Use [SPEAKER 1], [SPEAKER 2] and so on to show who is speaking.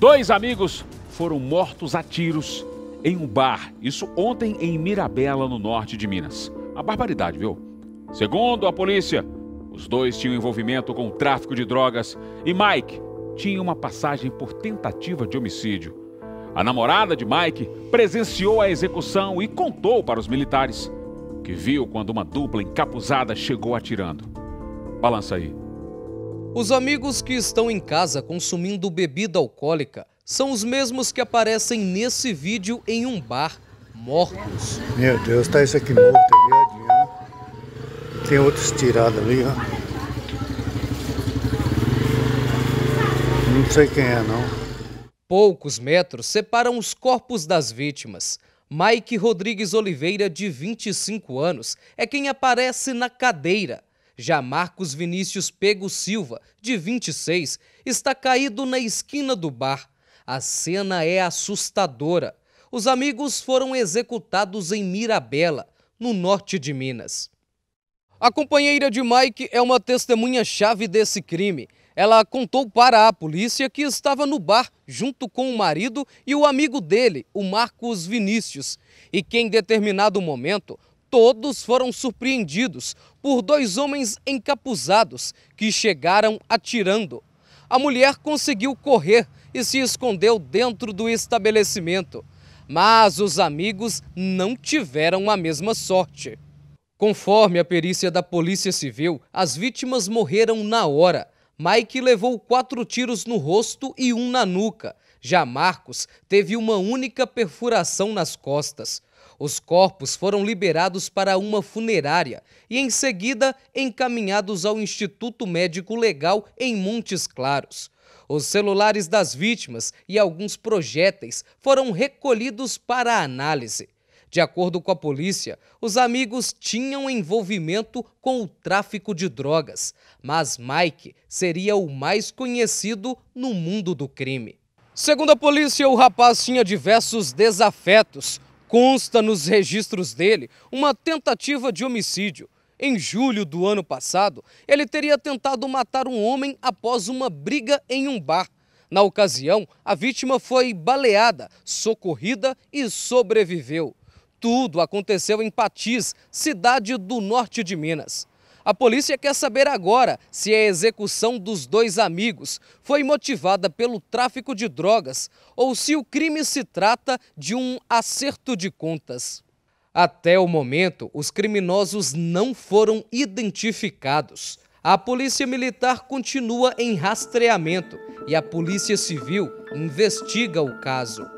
[SPEAKER 1] Dois amigos foram mortos a tiros em um bar, isso ontem em Mirabela, no norte de Minas. Uma barbaridade, viu? Segundo a polícia, os dois tinham envolvimento com o tráfico de drogas e Mike tinha uma passagem por tentativa de homicídio. A namorada de Mike presenciou a execução e contou para os militares, que viu quando uma dupla encapuzada chegou atirando.
[SPEAKER 2] Balança aí. Os amigos que estão em casa consumindo bebida alcoólica são os mesmos que aparecem nesse vídeo em um bar, mortos. Meu Deus, tá esse aqui morto é ali, Tem outros tirados ali, ó. Não sei quem é, não. Poucos metros separam os corpos das vítimas. Mike Rodrigues Oliveira, de 25 anos, é quem aparece na cadeira já Marcos Vinícius Pego Silva, de 26, está caído na esquina do bar. A cena é assustadora. Os amigos foram executados em Mirabela, no norte de Minas. A companheira de Mike é uma testemunha-chave desse crime. Ela contou para a polícia que estava no bar junto com o marido e o amigo dele, o Marcos Vinícius, e que em determinado momento todos foram surpreendidos por dois homens encapuzados que chegaram atirando. A mulher conseguiu correr e se escondeu dentro do estabelecimento. Mas os amigos não tiveram a mesma sorte. Conforme a perícia da Polícia Civil, as vítimas morreram na hora. Mike levou quatro tiros no rosto e um na nuca. Já Marcos teve uma única perfuração nas costas. Os corpos foram liberados para uma funerária e, em seguida, encaminhados ao Instituto Médico Legal em Montes Claros. Os celulares das vítimas e alguns projéteis foram recolhidos para análise. De acordo com a polícia, os amigos tinham envolvimento com o tráfico de drogas, mas Mike seria o mais conhecido no mundo do crime. Segundo a polícia, o rapaz tinha diversos desafetos. Consta nos registros dele uma tentativa de homicídio. Em julho do ano passado, ele teria tentado matar um homem após uma briga em um bar. Na ocasião, a vítima foi baleada, socorrida e sobreviveu. Tudo aconteceu em Patis, cidade do norte de Minas. A polícia quer saber agora se a é execução dos dois amigos foi motivada pelo tráfico de drogas ou se o crime se trata de um acerto de contas. Até o momento, os criminosos não foram identificados. A Polícia Militar continua em rastreamento e a Polícia Civil investiga o caso.